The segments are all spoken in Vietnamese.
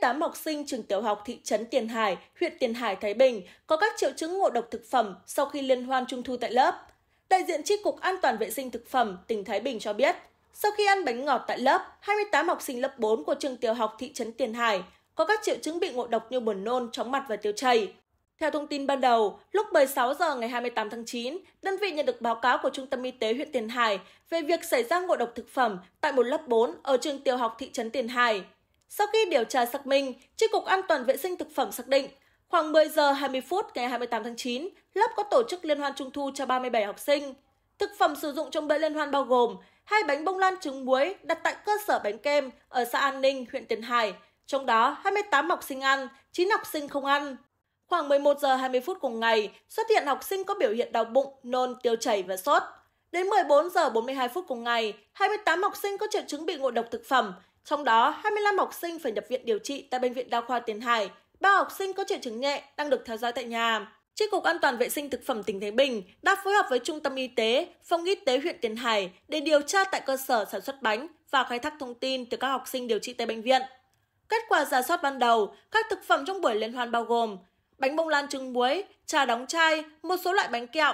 28 học sinh trường tiểu học thị trấn Tiền Hải, huyện Tiền Hải, Thái Bình có các triệu chứng ngộ độc thực phẩm sau khi liên hoan trung thu tại lớp. Đại diện Tri Cục An toàn Vệ sinh Thực phẩm tỉnh Thái Bình cho biết, sau khi ăn bánh ngọt tại lớp, 28 học sinh lớp 4 của trường tiểu học thị trấn Tiền Hải có các triệu chứng bị ngộ độc như buồn nôn, chóng mặt và tiêu chảy. Theo thông tin ban đầu, lúc 16 giờ ngày 28 tháng 9, đơn vị nhận được báo cáo của Trung tâm Y tế huyện Tiền Hải về việc xảy ra ngộ độc thực phẩm tại một lớp 4 ở trường tiểu học thị trấn Tiền Hải. Sau khi điều tra xác minh, Tri Cục An toàn Vệ sinh Thực phẩm xác định khoảng 10 giờ 20 phút ngày 28 tháng 9, lớp có tổ chức liên hoan trung thu cho 37 học sinh. Thực phẩm sử dụng trong bữa liên hoan bao gồm hai bánh bông lan trứng muối đặt tại cơ sở bánh kem ở xã An Ninh, huyện Tiền Hải, trong đó 28 học sinh ăn, 9 học sinh không ăn. Khoảng 11 giờ 20 phút cùng ngày, xuất hiện học sinh có biểu hiện đau bụng, nôn, tiêu chảy và sốt. Đến 14 giờ 42 phút cùng ngày, 28 học sinh có triệu chứng bị ngộ độc thực phẩm, trong đó 25 học sinh phải nhập viện điều trị tại Bệnh viện Đa khoa Tiền Hải, 3 học sinh có triệu chứng nhẹ đang được theo dõi tại nhà. Tri Cục An toàn Vệ sinh Thực phẩm tỉnh Thái Bình đã phối hợp với Trung tâm Y tế, Phòng Y tế huyện Tiền Hải để điều tra tại cơ sở sản xuất bánh và khai thác thông tin từ các học sinh điều trị tại bệnh viện. Kết quả giả soát ban đầu, các thực phẩm trong buổi liên hoan bao gồm bánh bông lan trứng muối, trà đóng chai, một số loại bánh kẹo.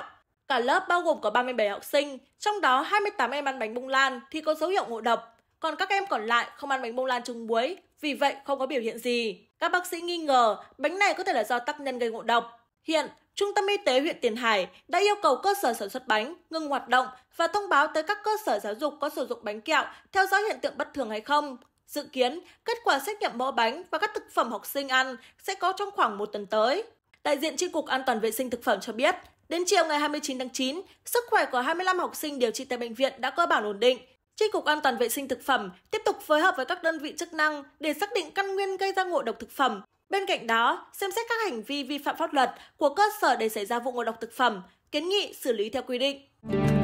Cả lớp bao gồm có 37 học sinh, trong đó 28 em ăn bánh bông lan thì có dấu hiệu ngộ độc, còn các em còn lại không ăn bánh bông lan trứng muối, vì vậy không có biểu hiện gì. Các bác sĩ nghi ngờ bánh này có thể là do tác nhân gây ngộ độc. Hiện, Trung tâm Y tế huyện Tiền Hải đã yêu cầu cơ sở sản xuất bánh ngừng hoạt động và thông báo tới các cơ sở giáo dục có sử dụng bánh kẹo theo dõi hiện tượng bất thường hay không. Dự kiến, kết quả xét nghiệm mẫu bánh và các thực phẩm học sinh ăn sẽ có trong khoảng một tuần tới. Đại diện Tri Cục An toàn Vệ sinh Thực phẩm cho biết, đến chiều ngày 29 tháng 9, sức khỏe của 25 học sinh điều trị tại bệnh viện đã cơ bản ổn định, tri cục an toàn vệ sinh thực phẩm tiếp tục phối hợp với các đơn vị chức năng để xác định căn nguyên gây ra ngộ độc thực phẩm. Bên cạnh đó, xem xét các hành vi vi phạm pháp luật của cơ sở để xảy ra vụ ngộ độc thực phẩm, kiến nghị xử lý theo quy định.